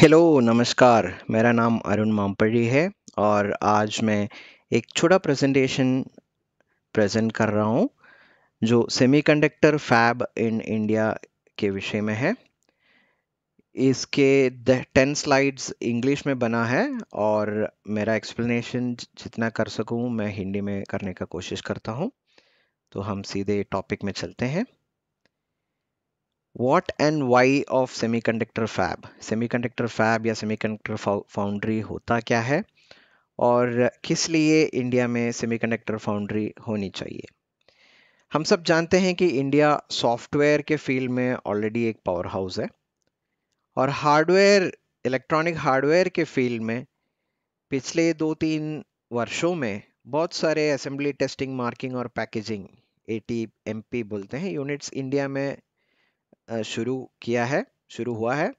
hello नमस्कार मेरा नाम अरुण मामपड़ी है और आज मैं एक छोटा प्रेजेंटेशन प्रेजेंट कर रहा हूँ जो सेमीकंडक्टर फैब इन इंडिया के विषय में है इसके टेन स्लाइड्स इंग्लिश में बना है और मेरा एक्सप्लेनेशन जितना कर सकूँ मैं हिंदी में करने का कोशिश करता हूँ तो हम सीधे टॉपिक में चलते हैं what and why of conductor fab conductor fab या सेमीकंडक्टर फाउंड्री होता क्या है और किस लिए इंडिया में कंडक्टर फाउंड्री होनी चाहिए हम सब जानते हैं कि इंडिया सॉफ्टवेयर के फील्ड में ऑलरेडी एक पावर हाउस है और हार्डवेयर इलेक्ट्रॉनिक हार्डवेयर के फील्ड में पिछले दो तीन वर्षों में बहुत सारे असेंबली टेस्टिंग मार्किंग और packaging A T M P बोलते हैं यूनिट्स इंडिया में शुरू किया है शुरू हुआ है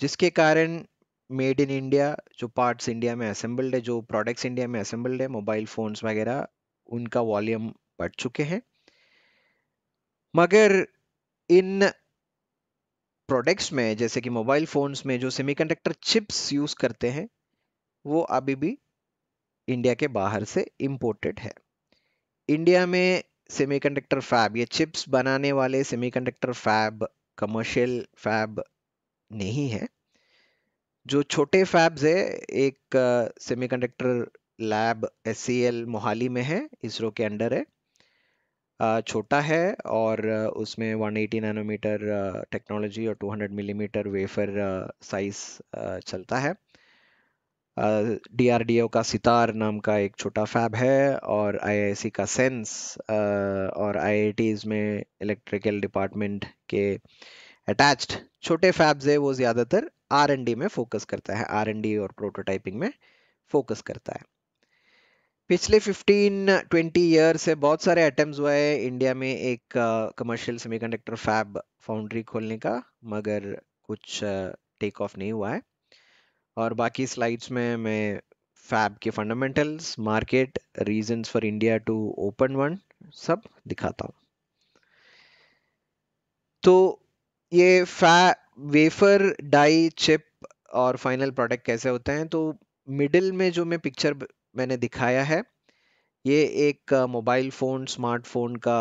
जिसके कारण मेड इन इंडिया जो पार्ट्स इंडिया में असेंबल्ड है जो प्रोडक्ट्स इंडिया में असेंबल्ड है मोबाइल फ़ोन्स वगैरह उनका वॉल्यूम बढ़ चुके हैं मगर इन प्रोडक्ट्स में जैसे कि मोबाइल फ़ोन्स में जो सेमीकंडक्टर चिप्स यूज़ करते हैं वो अभी भी इंडिया के बाहर से इम्पोर्टेड है इंडिया में सेमीकंडक्टर फैब या चिप्स बनाने वाले सेमीकंडक्टर फैब कमर्शियल फैब नहीं है जो छोटे फैब्स है एक सेमीकंडक्टर लैब एस मोहाली में है इसरो के अंडर है छोटा है और उसमें 180 नैनोमीटर टेक्नोलॉजी और 200 मिलीमीटर वेफर साइज चलता है डीआरडीओ का सितार नाम का एक छोटा फैब है और आईआईसी का सेंस और आईआईटीज में इलेक्ट्रिकल डिपार्टमेंट के अटैच्ड छोटे फैब्स है वो ज़्यादातर आर में फोकस करता है आर और प्रोटोटाइपिंग में फोकस करता है पिछले 15-20 ईयर से बहुत सारे अटेम्प्ट हुए हैं इंडिया में एक कमर्शियल सेमीकंडक्टर फैब फाउंड्री खोलने का मगर कुछ टेक ऑफ नहीं हुआ है और बाकी स्लाइड्स में मैं फैब के fundamentals market reasons for India to open one सब दिखाता हूँ तो ये फै वेफर डाई चिप और फाइनल प्रोडक्ट कैसे होते हैं तो मिडिल में जो मैं पिक्चर मैंने दिखाया है ये एक मोबाइल फ़ोन स्मार्टफोन का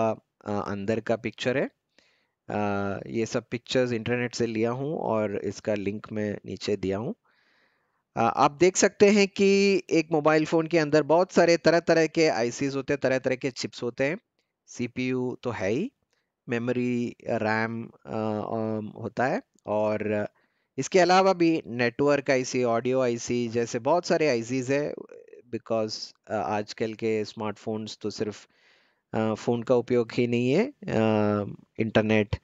आ, अंदर का पिक्चर है आ, ये सब पिक्चर्स इंटरनेट से लिया हूँ और इसका लिंक मैं नीचे दिया हूँ आप देख सकते हैं कि एक मोबाइल फ़ोन के अंदर बहुत सारे तरह तरह के आईसीज होते हैं तरह तरह के चिप्स होते हैं सीपीयू तो है ही मेमोरी रैम होता है और इसके अलावा भी नेटवर्क आईसी ऑडियो आईसी जैसे बहुत सारे आईसीज है बिकॉज आजकल के स्मार्टफोन्स तो सिर्फ फ़ोन का उपयोग ही नहीं है इंटरनेट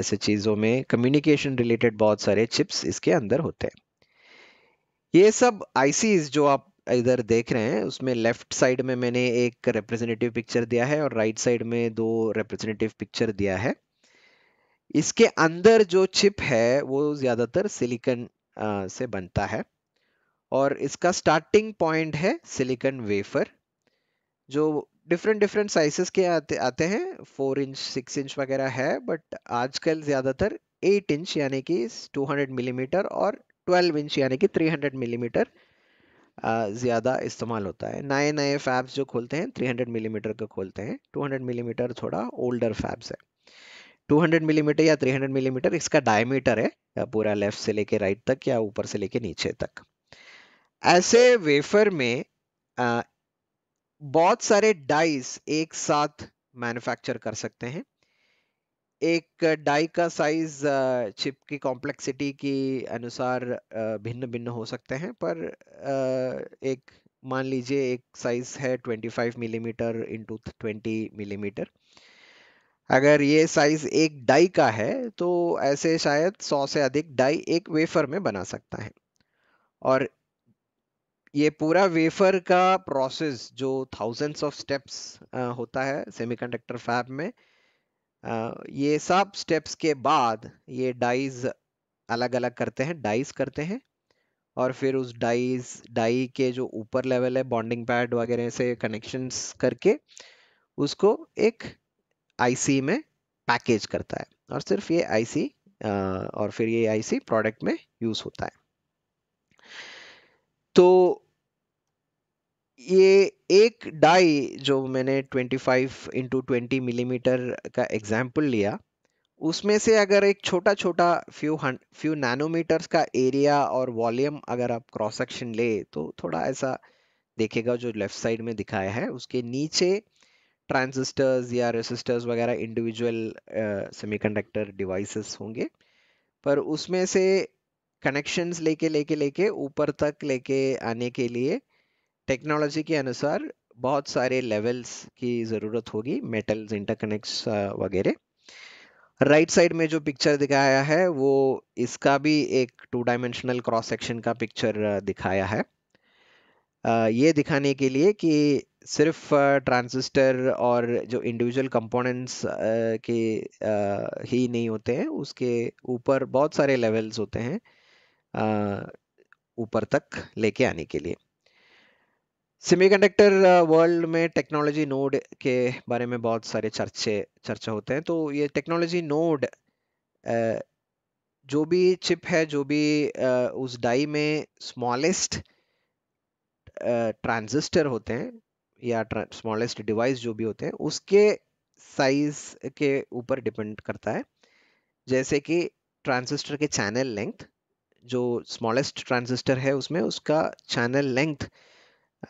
ऐसे चीज़ों में कम्युनिकेशन रिलेटेड बहुत सारे चिप्स इसके अंदर होते हैं ये सब आईसीज जो आप इधर देख रहे हैं उसमें लेफ्ट साइड में मैंने एक रिप्रेजेंटेटिव पिक्चर दिया है और राइट साइड में दो रिप्रेजेंटेटिव पिक्चर दिया है इसके अंदर जो चिप है वो ज़्यादातर सिलिकन से बनता है और इसका स्टार्टिंग पॉइंट है सिलिकन वेफर जो डिफरेंट डिफरेंट साइजेस के आते आते हैं फोर इंच सिक्स इंच वगैरह है बट आजकल ज़्यादातर एट इंच यानी कि 200 मिलीमीटर और 12 इंच यानी कि 300 मिलीमीटर mm ज़्यादा इस्तेमाल होता है नए नए फैब्स जो खोलते हैं 300 मिलीमीटर mm का खोलते हैं 200 मिलीमीटर mm थोड़ा ओल्डर फैब्स है 200 मिलीमीटर या 300 मिलीमीटर इसका डायमीटर है पूरा लेफ्ट से लेके राइट तक या ऊपर से लेके नीचे तक ऐसे वेफर में आ, बहुत सारे डाइस एक साथ मैन्युफैक्चर कर सकते हैं एक डाई का साइज चिप की कॉम्प्लेक्सिटी के अनुसार भिन्न भिन्न हो सकते हैं पर एक मान लीजिए एक साइज है 25 मिलीमीटर इंटू ट्वेंटी मिलीमीटर अगर ये साइज एक डाई का है तो ऐसे शायद 100 से अधिक डाई एक वेफर में बना सकता है और ये पूरा वेफर का प्रोसेस जो थाउजेंड्स ऑफ स्टेप्स होता है सेमीकंडक्टर फैब में ये सब स्टेप्स के बाद ये डाइज अलग अलग करते हैं डाइज करते हैं और फिर उस डाइज डाई के जो ऊपर लेवल है बॉन्डिंग पैड वगैरह से कनेक्शंस करके उसको एक आईसी में पैकेज करता है और सिर्फ ये आईसी और फिर ये आईसी प्रोडक्ट में यूज होता है तो ये एक डाई जो मैंने 25 फाइव इंटू ट्वेंटी मिलीमीटर का एग्जाम्पल लिया उसमें से अगर एक छोटा छोटा फ्यू फ्यू नैनोमीटर्स का एरिया और वॉल्यूम अगर आप क्रॉस सेक्शन ले तो थोड़ा ऐसा देखेगा जो लेफ्ट साइड में दिखाया है उसके नीचे ट्रांजिस्टर्स या रेसिस्टर्स वगैरह इंडिविजुअल सेमीकंडक्टर डिवाइसेस होंगे पर उसमें से कनेक्शंस लेके लेके लेके ऊपर तक लेके आने के लिए टेक्नोलॉजी के अनुसार बहुत सारे लेवल्स की ज़रूरत होगी मेटल्स इंटरकनेक्ट्स वगैरह राइट साइड में जो पिक्चर दिखाया है वो इसका भी एक टू डायमेंशनल क्रॉस सेक्शन का पिक्चर दिखाया है ये दिखाने के लिए कि सिर्फ ट्रांजिस्टर और जो इंडिविजुअल कंपोनेंट्स के ही नहीं होते हैं उसके ऊपर बहुत सारे लेवल्स होते हैं ऊपर तक लेके आने के लिए सेमीकंडक्टर वर्ल्ड uh, में टेक्नोलॉजी नोड के बारे में बहुत सारे चर्चे चर्चा होते हैं तो ये टेक्नोलॉजी नोड uh, जो भी चिप है जो भी uh, उस डाई में स्मॉलेस्ट ट्रांजिस्टर होते हैं या स्मॉलेस्ट डिवाइस जो भी होते हैं उसके साइज के ऊपर डिपेंड करता है जैसे कि ट्रांजिस्टर के चैनल लेंथ जो स्मॉलेस्ट ट्रांजिस्टर है उसमें उसका चैनल लेंथ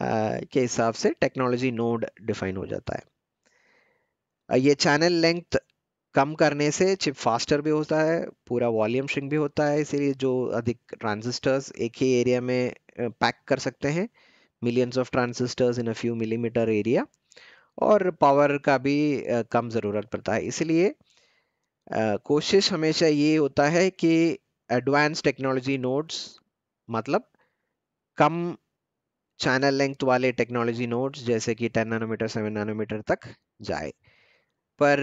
के हिसाब से टेक्नोलॉजी नोड डिफाइन हो जाता है ये चैनल लेंथ कम करने से चिप फास्टर भी होता है पूरा वॉल्यूम श्रिंक भी होता है इसीलिए जो अधिक ट्रांजिस्टर्स एक ही एरिया में पैक कर सकते हैं millions of transistors in a few millimetre area और पावर का भी कम ज़रूरत पड़ता है इसलिए कोशिश हमेशा ये होता है कि एडवांस टेक्नोलॉजी नोड्स मतलब कम चैनल लेंथ वाले टेक्नोलॉजी नोड्स जैसे कि 10 नैनोमीटर 7 नैनोमीटर तक जाए पर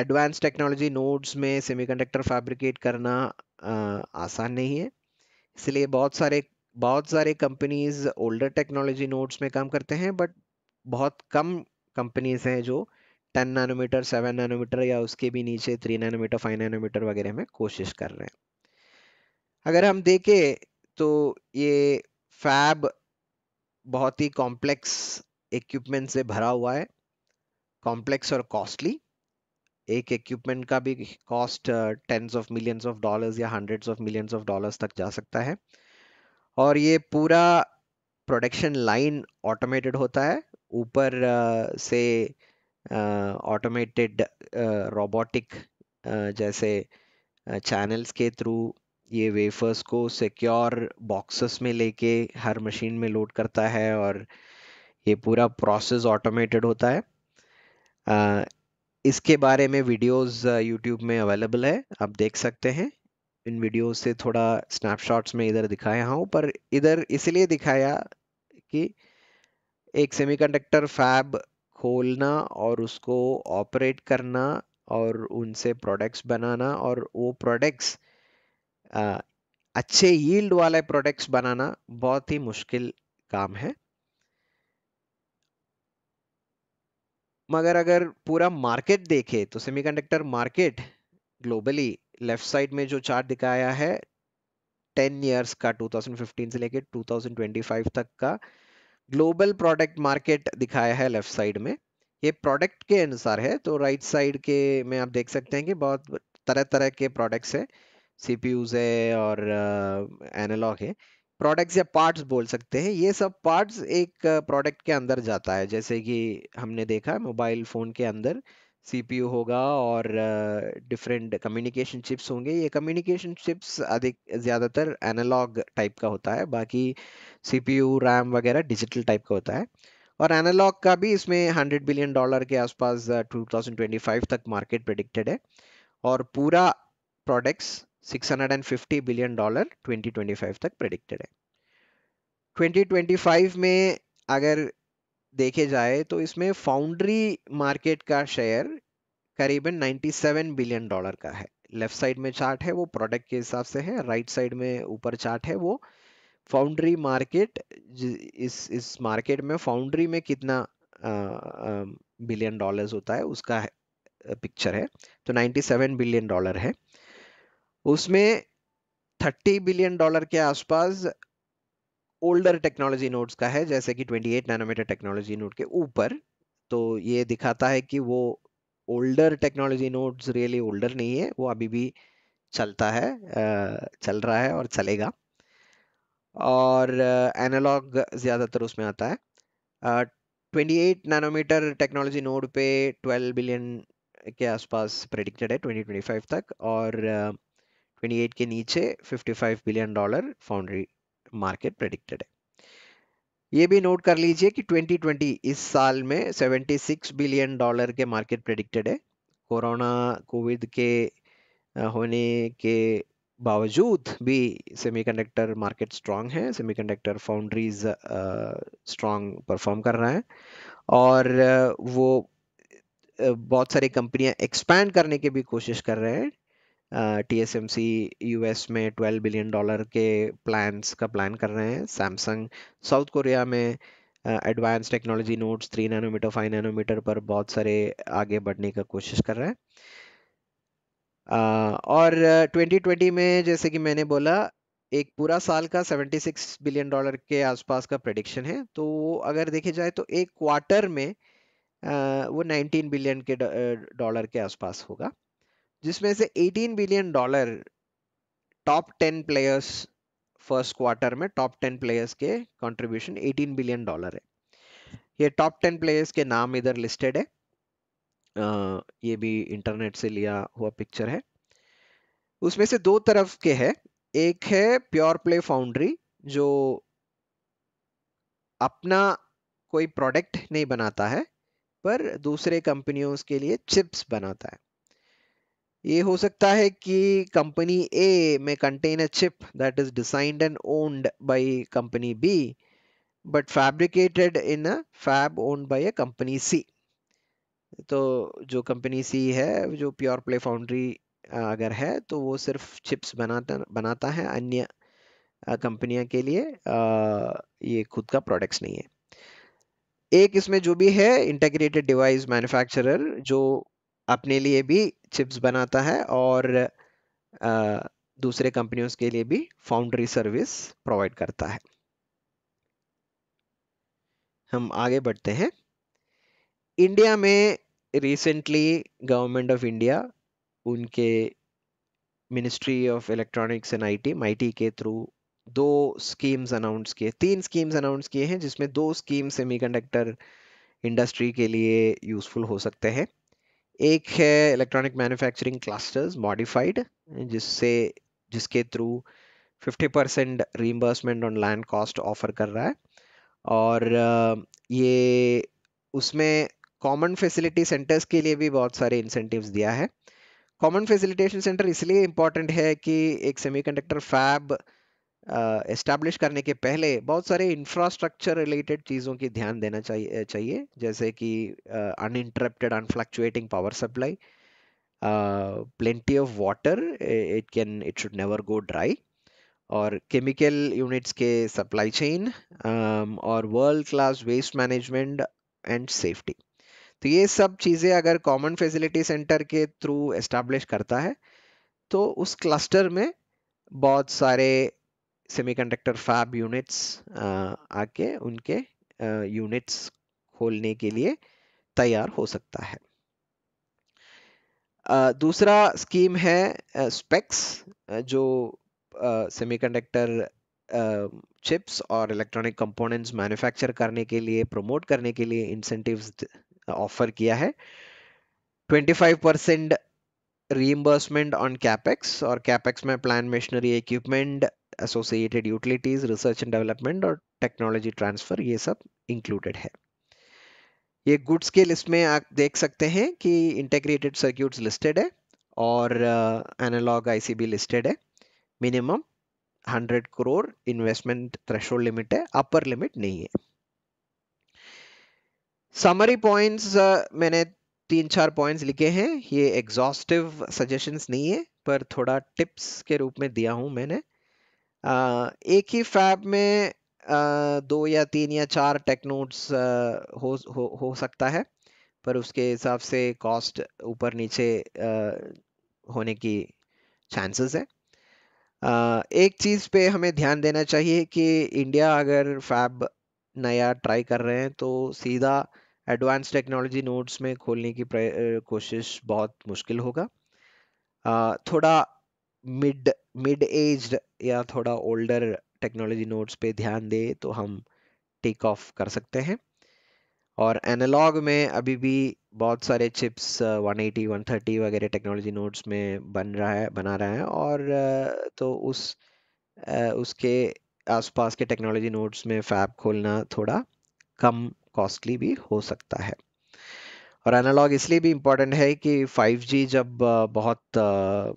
एडवांस टेक्नोलॉजी नोड्स में सेमीकंडक्टर फैब्रिकेट करना uh, आसान नहीं है इसलिए बहुत सारे बहुत सारे कंपनीज ओल्डर टेक्नोलॉजी नोड्स में काम करते हैं बट बहुत कम कंपनीज हैं जो 10 नैनोमीटर 7 नैनोमीटर या उसके भी नीचे 3 नैनोमीटर 5 नैनोमीटर वगैरह में कोशिश कर रहे हैं अगर हम देखें तो ये फैब बहुत ही कॉम्प्लेक्स इक्विपमेंट से भरा हुआ है कॉम्प्लेक्स और कॉस्टली एक इक्विपमेंट का भी cost tens of millions of dollars या hundreds of millions of dollars तक जा सकता है और ये पूरा प्रोडक्शन लाइन ऑटोमेटेड होता है ऊपर uh, से automated robotic uh, uh, uh, जैसे चैनल्स uh, के थ्रू ये वेफर्स को सिक्योर बॉक्सेस में लेके हर मशीन में लोड करता है और ये पूरा प्रोसेस ऑटोमेटेड होता है आ, इसके बारे में वीडियोस यूट्यूब में अवेलेबल है आप देख सकते हैं इन वीडियोस से थोड़ा स्नैपशॉट्स में इधर दिखाया हूँ पर इधर इसलिए दिखाया कि एक सेमीकंडक्टर फैब खोलना और उसको ऑपरेट करना और उनसे प्रोडक्ट्स बनाना और वो प्रोडक्ट्स अच्छे यील्ड वाले प्रोडक्ट्स बनाना बहुत ही मुश्किल काम है मगर अगर पूरा मार्केट देखे तो semiconductor market globally left side में जो चार्ट दिखाया है 10 इयर्स का 2015 से लेके 2025 तक का ग्लोबल प्रोडक्ट मार्केट दिखाया है लेफ्ट साइड में ये प्रोडक्ट के अनुसार है तो राइट right साइड के में आप देख सकते हैं कि बहुत तरह तरह के प्रोडक्ट्स हैं सीपीयूज है और एनालॉग uh, है प्रोडक्ट्स या पार्ट्स बोल सकते हैं ये सब पार्ट्स एक प्रोडक्ट के अंदर जाता है जैसे कि हमने देखा मोबाइल फ़ोन के अंदर सीपीयू होगा और डिफरेंट कम्युनिकेशन चिप्स होंगे ये कम्युनिकेशन चिप्स अधिक ज़्यादातर एनालॉग टाइप का होता है बाकी सीपीयू रैम वगैरह डिजिटल टाइप का होता है और एनालॉग का भी इसमें 100 बिलियन डॉलर के आसपास 2025 तक मार्केट प्रडिक्टेड है और पूरा प्रोडक्ट्स 650 बिलियन डॉलर 2025 तक प्रेडिक्टेड है 2025 में अगर देखे जाए तो इसमें फाउंड्री मार्केट का शेयर करीबन 97 बिलियन डॉलर का है लेफ्ट साइड में चार्ट है वो प्रोडक्ट के हिसाब से है राइट right साइड में ऊपर चार्ट है वो फाउंड्री मार्केट इस इस मार्केट में फाउंड्री में कितना बिलियन डॉलर्स होता है उसका है, पिक्चर है तो 97 बिलियन डॉलर है उसमें थर्टी बिलियन डॉलर के आसपास ओल्डर टेक्नोलॉजी नोड्स का है जैसे कि 28 नैनोमीटर टेक्नोलॉजी नोड के ऊपर तो ये दिखाता है कि वो older technology nodes really older नहीं है वो अभी भी चलता है चल रहा है और चलेगा और एनालॉग ज़्यादातर उसमें आता है 28 नैनोमीटर टेक्नोलॉजी नोड पे 12 बिलियन के आसपास प्रेडिक्टेड है 2025 तक और 28 के नीचे 55 billion dollar foundry market predicted है ये भी नोट कर लीजिए कि 2020 इस साल में 76 बिलियन डॉलर के मार्केट प्रेडिक्टेड है कोरोना कोविड के होने के बावजूद भी सेमीकंडक्टर मार्केट स्ट्रांग है सेमीकंडक्टर फाउंड्रीज स्ट्रांग परफॉर्म कर रहा है और वो बहुत सारी कंपनियां एक्सपैंड करने की भी कोशिश कर रहे हैं T S M C U S में ट्वेल्व बिलियन डॉलर के प्लान्स का प्लान कर रहे हैं सैमसंग साउथ कोरिया में advance technology nodes three nanometre five nanometre पर बहुत सारे आगे बढ़ने का कोशिश कर रहे हैं uh, और और uh, 2020 में जैसे कि मैंने बोला एक पूरा साल का 76 बिलियन डॉलर के आसपास का प्रडिक्शन है तो अगर देखे जाए तो एक क्वार्टर में uh, वो 19 बिलियन के डॉलर के आसपास होगा जिसमें से 18 billion dollar top 10 players first quarter में टॉप 10 प्लेयर्स के कंट्रीब्यूशन 18 बिलियन डॉलर है ये टॉप 10 प्लेयर्स के नाम इधर लिस्टेड है आ, ये भी इंटरनेट से लिया हुआ पिक्चर है उसमें से दो तरफ के है एक है प्योर प्ले फाउंड्री जो अपना कोई प्रोडक्ट नहीं बनाता है पर दूसरे कंपनियों के लिए चिप्स बनाता है ये हो सकता है कि कंपनी ए में contain a chip that is designed and owned by company B but fabricated in a fab owned by a company C तो जो कंपनी सी है जो प्योर प्ले फाउंड्री अगर है तो वो सिर्फ चिप्स बनाता बनाता है अन्य कंपनियां के लिए ये खुद का प्रोडक्ट्स नहीं है एक इसमें जो भी है इंटेग्रेटेड डिवाइस मैन्युफैक्चरर जो अपने लिए भी चिप्स बनाता है और दूसरे कंपनियों के लिए भी फाउंड्री सर्विस प्रोवाइड करता है हम आगे बढ़ते हैं इंडिया में रिसेंटली गवर्नमेंट ऑफ इंडिया उनके ministry of electronics and IT टी के थ्रू दो स्कीम्स अनाउंस किए तीन स्कीम्स अनाउंस किए हैं जिसमें दो स्कीम सेमीकंडक्टर इंडस्ट्री के लिए यूज़फुल हो सकते हैं एक है इलेक्ट्रॉनिक मैन्युफैक्चरिंग क्लस्टर्स मॉडिफाइड जिससे जिसके through 50 percent reimbursement on land cost offer कर रहा है और ये उसमें कॉमन फैसिलिटी सेंटर्स के लिए भी बहुत सारे इंसेंटिव्स दिया है कॉमन फैसिलिटेशन सेंटर इसलिए इम्पॉर्टेंट है कि एक सेमीकंडक्टर फैब एस्टैब्लिश uh, करने के पहले बहुत सारे इंफ्रास्ट्रक्चर रिलेटेड चीज़ों की ध्यान देना चाहिए चाहिए जैसे कि un un unfluctuating power supply plenty of water it can it should never go dry और केमिकल यूनिट्स के सप्लाई चेन और world class waste management and safety तो ये सब चीज़ें अगर कॉमन फैसिलिटी सेंटर के थ्रू एस्टैब्लिश करता है तो उस क्लस्टर में बहुत सारे सेमीकंडक्टर फैब यूनिट्स आके उनके यूनिट्स uh, खोलने के लिए तैयार हो सकता है uh, दूसरा स्कीम है स्पेक्स uh, जो सेमीकंडक्टर चिप्स और इलेक्ट्रॉनिक कंपोनेंट्स मैन्युफैक्चर करने के लिए प्रमोट करने के लिए इंसेंटिव्स ऑफर किया है 25 परसेंट रीइम्बर्समेंट ऑन कैपेक्स और कैपेक्स में plan machinery equipment associated utilities research and development और टेक्नोलॉजी ट्रांसफ़र ये सब इंक्लूडेड है ये गुड्स के लिस्ट में आप देख सकते हैं कि इंटेग्रेटेड सर्क्यूट्स लिस्टेड है और एनालॉग आईसीबी लिस्टेड है minimum 100 crore investment threshold limit है अपर लिमिट नहीं है समरी पॉइंट्स uh, मैंने तीन चार पॉइंट्स लिखे हैं ये एग्जॉस्टिव सजेशंस नहीं है पर थोड़ा टिप्स के रूप में दिया हूं मैंने एक ही फैब में दो या तीन या चार टेक नोट्स हो, हो हो सकता है पर उसके हिसाब से कॉस्ट ऊपर नीचे होने की चांसेस है एक चीज़ पे हमें ध्यान देना चाहिए कि इंडिया अगर फैब नया ट्राई कर रहे हैं तो सीधा एडवांस टेक्नोलॉजी नोट्स में खोलने की कोशिश बहुत मुश्किल होगा थोड़ा मिड मिड एज्ड या थोड़ा ओल्डर टेक्नोलॉजी नोट्स पे ध्यान दे तो हम टेक ऑफ कर सकते हैं और एनालॉग में अभी भी बहुत सारे चिप्स 180, 130 वगैरह टेक्नोलॉजी नोट्स में बन रहा है बना रहा है और uh, तो उस uh, उसके आसपास के टेक्नोलॉजी नोट्स में फैब खोलना थोड़ा कम कॉस्टली भी हो सकता है और एनालॉग इसलिए भी इम्पॉर्टेंट है कि 5G जब uh, बहुत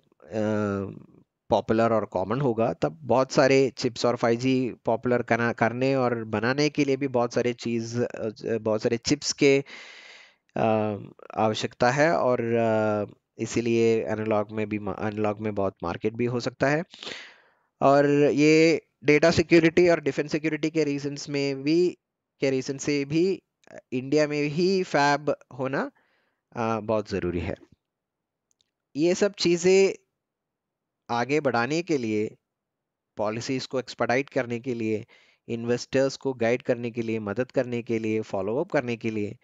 पॉपुलर और कॉमन होगा तब बहुत सारे चिप्स और फाइव जी पॉपुलर करने और बनाने के लिए भी बहुत सारे चीज़ बहुत सारे चिप्स के आवश्यकता है और इसीलिए एनालॉग में भी एनालॉग में बहुत मार्केट भी हो सकता है और ये डेटा सिक्योरिटी और डिफेंस सिक्योरिटी के रीजंस में भी के रीजन से भी इंडिया में ही फैब होना बहुत ज़रूरी है ये सब चीज़ें आगे बढ़ाने के लिए पॉलिसीज़ को एक्सपर्टाइट करने के लिए इन्वेस्टर्स को गाइड करने के लिए मदद करने के लिए फॉलोअप करने के लिए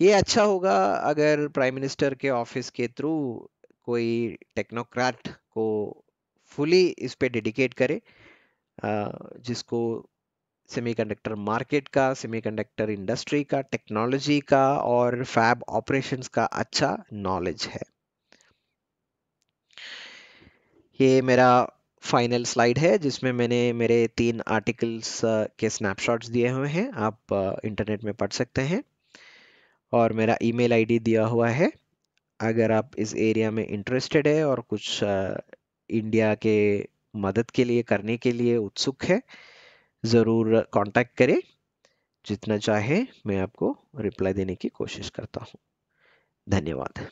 ये अच्छा होगा अगर प्राइम मिनिस्टर के ऑफिस के थ्रू कोई टेक्नोक्रेट को फुली इस पे डेडिकेट करे जिसको सेमीकंडक्टर मार्केट का सेमीकंडक्टर इंडस्ट्री का टेक्नोलॉजी का और फैब ऑपरेशंस का अच्छा नॉलेज है ये मेरा फाइनल स्लाइड है जिसमें मैंने मेरे तीन आर्टिकल्स uh, के स्नैपशॉट्स दिए हुए हैं आप इंटरनेट uh, में पढ़ सकते हैं और मेरा ईमेल आईडी दिया हुआ है अगर आप इस एरिया में इंटरेस्टेड है और कुछ इंडिया uh, के मदद के लिए करने के लिए उत्सुक है ज़रूर कांटेक्ट करें जितना चाहे मैं आपको रिप्लाई देने की कोशिश करता हूँ धन्यवाद